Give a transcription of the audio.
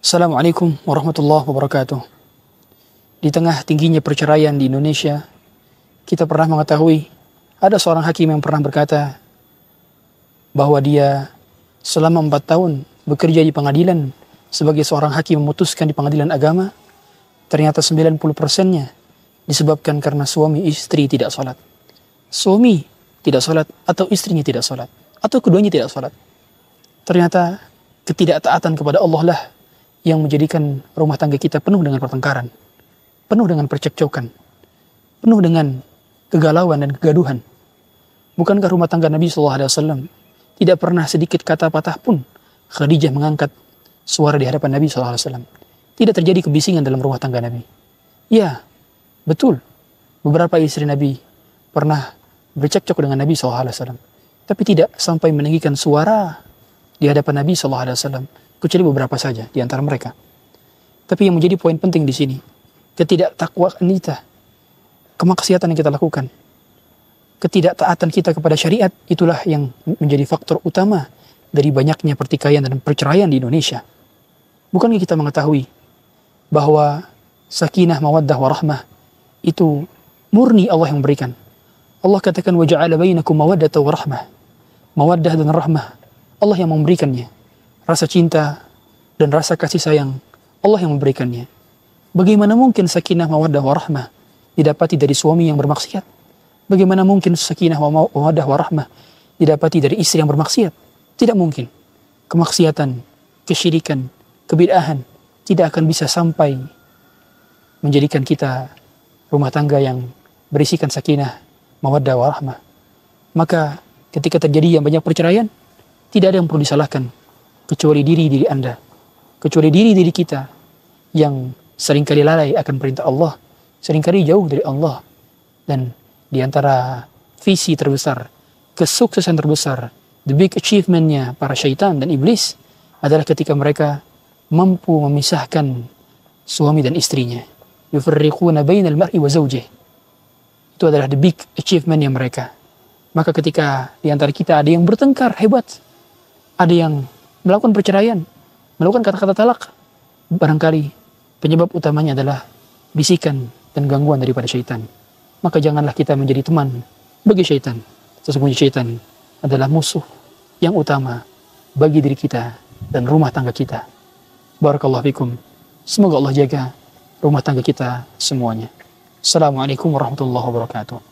Assalamualaikum warahmatullahi wabarakatuh. Di tengah tingginya perceraian di Indonesia, kita pernah mengetahui ada seorang hakim yang pernah berkata bahwa dia selama empat tahun bekerja di pengadilan sebagai seorang hakim memutuskan di pengadilan agama, ternyata 90 persennya disebabkan karena suami istri tidak sholat. Suami tidak sholat atau istrinya tidak sholat atau keduanya tidak sholat. Ternyata ketidaktaatan kepada Allah lah yang menjadikan rumah tangga kita penuh dengan pertengkaran, penuh dengan percekcokan, penuh dengan kegalauan dan kegaduhan. Bukankah rumah tangga Nabi Shallallahu Alaihi Wasallam tidak pernah sedikit kata patah pun Khadijah mengangkat suara di hadapan Nabi Shallallahu Alaihi Wasallam? Tidak terjadi kebisingan dalam rumah tangga Nabi. Ya, betul. Beberapa istri Nabi pernah bercekcok dengan Nabi Shallallahu Alaihi Wasallam, tapi tidak sampai meninggikan suara di hadapan Nabi Shallallahu Alaihi Wasallam kecuali beberapa saja di antara mereka. Tapi yang menjadi poin penting di sini, ketidaktakwaan kita, kemaksiatan yang kita lakukan, ketidaktaatan kita kepada syariat itulah yang menjadi faktor utama dari banyaknya pertikaian dan perceraian di Indonesia. Bukankah kita mengetahui bahwa sakinah, mawaddah, warahmah itu murni Allah yang memberikan. Allah katakan وَجَعَلَ بَيْنَكُمْ مَوَدَّةَ warahmah. Mawaddah dan rahmah Allah yang memberikannya rasa cinta, dan rasa kasih sayang Allah yang memberikannya. Bagaimana mungkin sakinah mawaddah warahmah didapati dari suami yang bermaksiat? Bagaimana mungkin sakinah mawaddah warahmah didapati dari istri yang bermaksiat? Tidak mungkin. Kemaksiatan, kesyirikan, kebid'ahan tidak akan bisa sampai menjadikan kita rumah tangga yang berisikan sakinah, mawaddah warahmah. Maka ketika terjadi yang banyak perceraian, tidak ada yang perlu disalahkan kecuali diri diri Anda, kecuali diri diri kita yang seringkali lalai akan perintah Allah, seringkali jauh dari Allah. Dan diantara visi terbesar, kesuksesan terbesar, the big achievementnya para syaitan dan iblis adalah ketika mereka mampu memisahkan suami dan istrinya. Yufarriquna bainal mar'i wa zawjih. Itu adalah the big achievementnya mereka. Maka ketika diantara kita ada yang bertengkar hebat, ada yang melakukan perceraian, melakukan kata-kata talak, barangkali penyebab utamanya adalah bisikan dan gangguan daripada syaitan. Maka janganlah kita menjadi teman bagi syaitan. Sesungguhnya syaitan adalah musuh yang utama bagi diri kita dan rumah tangga kita. Barakallahu fikum. Semoga Allah jaga rumah tangga kita semuanya. Assalamualaikum warahmatullahi wabarakatuh.